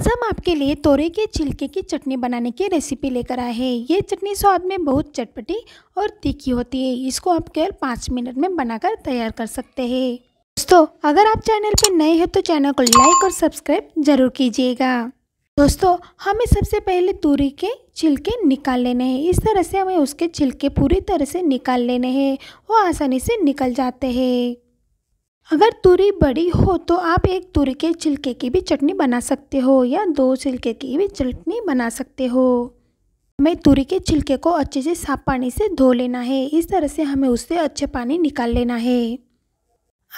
आज हम आपके लिए तोरे के छिलके की चटनी बनाने की रेसिपी लेकर आए हैं ये चटनी स्वाद में बहुत चटपटी और तीखी होती है इसको आप केवल पाँच मिनट में बनाकर तैयार कर सकते हैं दोस्तों अगर आप चैनल पर नए हैं तो चैनल को लाइक और सब्सक्राइब जरूर कीजिएगा दोस्तों हमें सबसे पहले तोरी के छिलके निकाल लेने हैं इस तरह से हमें उसके छिलके पूरी तरह से निकाल लेने हैं वो आसानी से निकल जाते हैं अगर तुरी बड़ी हो तो आप एक तुरी के छिलके की भी चटनी बना सकते हो या दो छिलके की भी चटनी बना सकते हो हमें तुरी के छिलके को अच्छे से साफ पानी से धो लेना है इस तरह से हमें उससे अच्छे पानी निकाल लेना है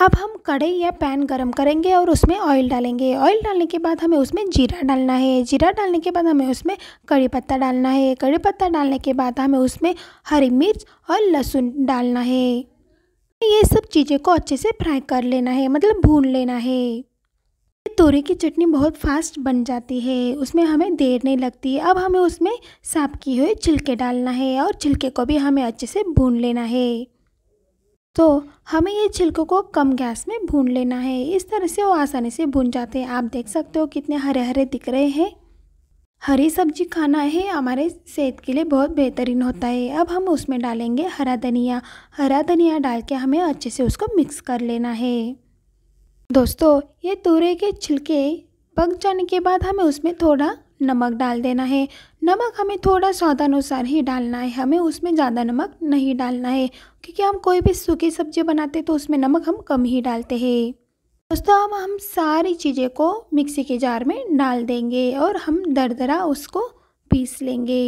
अब हम कढ़ाई या पैन गरम करेंगे और उसमें ऑयल डालेंगे ऑयल डालने के बाद हमें उसमें जीरा डालना है जीरा डालने के बाद हमें उसमें कड़ी पत्ता डालना है कड़ी पत्ता डालने के बाद हमें उसमें हरी मिर्च और लहसुन डालना है ये सब चीज़ें को अच्छे से फ्राई कर लेना है मतलब भून लेना है तोरी की चटनी बहुत फास्ट बन जाती है उसमें हमें देर नहीं लगती अब हमें उसमें साफ किए हुए छिलके डालना है और छिलके को भी हमें अच्छे से भून लेना है तो हमें ये छिलकों को कम गैस में भून लेना है इस तरह से वो आसानी से भून जाते हैं आप देख सकते हो कितने हरे हरे दिख रहे हैं हरी सब्जी खाना है हमारे सेहत के लिए बहुत बेहतरीन होता है अब हम उसमें डालेंगे हरा धनिया हरा धनिया डाल के हमें अच्छे से उसको मिक्स कर लेना है दोस्तों ये तूरे के छिलके पक जाने के बाद हमें उसमें थोड़ा नमक डाल देना है नमक हमें थोड़ा स्वादानुसार ही डालना है हमें उसमें ज़्यादा नमक नहीं डालना है क्योंकि हम कोई भी सूखी सब्जी बनाते तो उसमें नमक हम कम ही डालते हैं दोस्तों अब हम सारी चीज़ें को मिक्सी के जार में डाल देंगे और हम दरदरा उसको पीस लेंगे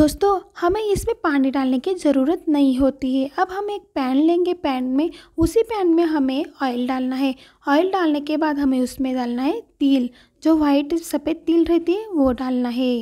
दोस्तों हमें इसमें पानी डालने की ज़रूरत नहीं होती है अब हम एक पैन लेंगे पैन में उसी पैन में हमें ऑयल डालना है ऑयल डालने के बाद हमें उसमें डालना है तिल जो वाइट सफ़ेद तिल रहती है वो डालना है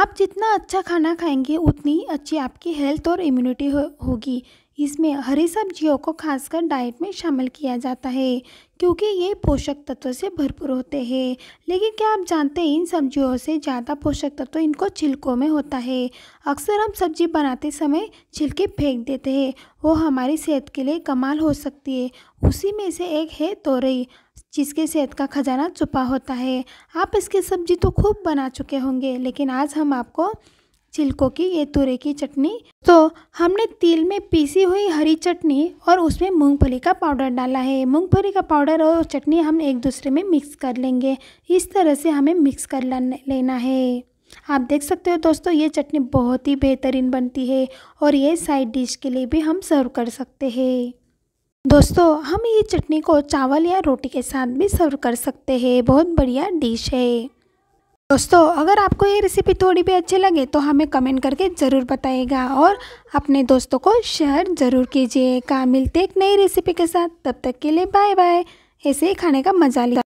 आप जितना अच्छा खाना खाएंगे उतनी अच्छी आपकी हेल्थ और इम्यूनिटी हो, होगी इसमें हरी सब्जियों को खासकर डाइट में शामिल किया जाता है क्योंकि ये पोषक तत्व से भरपूर होते हैं लेकिन क्या आप जानते हैं इन सब्जियों से ज़्यादा पोषक तत्व इनको छिलकों में होता है अक्सर हम सब्जी बनाते समय छिलके फेंक देते हैं वो हमारी सेहत के लिए कमाल हो सकती है उसी में से एक है तोरई जिसके सेहत का खजाना छुपा होता है आप इसकी सब्जी तो खूब बना चुके होंगे लेकिन आज हम आपको छिलकों की ये तुरे की चटनी तो हमने तिल में पीसी हुई हरी चटनी और उसमें मूंगफली का पाउडर डाला है मूंगफली का पाउडर और चटनी हम एक दूसरे में मिक्स कर लेंगे इस तरह से हमें मिक्स कर लेना है आप देख सकते हो दोस्तों ये चटनी बहुत ही बेहतरीन बनती है और ये साइड डिश के लिए भी हम सर्व कर सकते हैं दोस्तों हम ये चटनी को चावल या रोटी के साथ भी सर्व कर सकते हैं बहुत बढ़िया डिश है दोस्तों अगर आपको ये रेसिपी थोड़ी भी अच्छी लगे तो हमें कमेंट करके ज़रूर बताइएगा और अपने दोस्तों को शेयर ज़रूर कीजिएगा मिलते एक नई रेसिपी के साथ तब तक के लिए बाय बाय ऐसे ही खाने का मजा लिया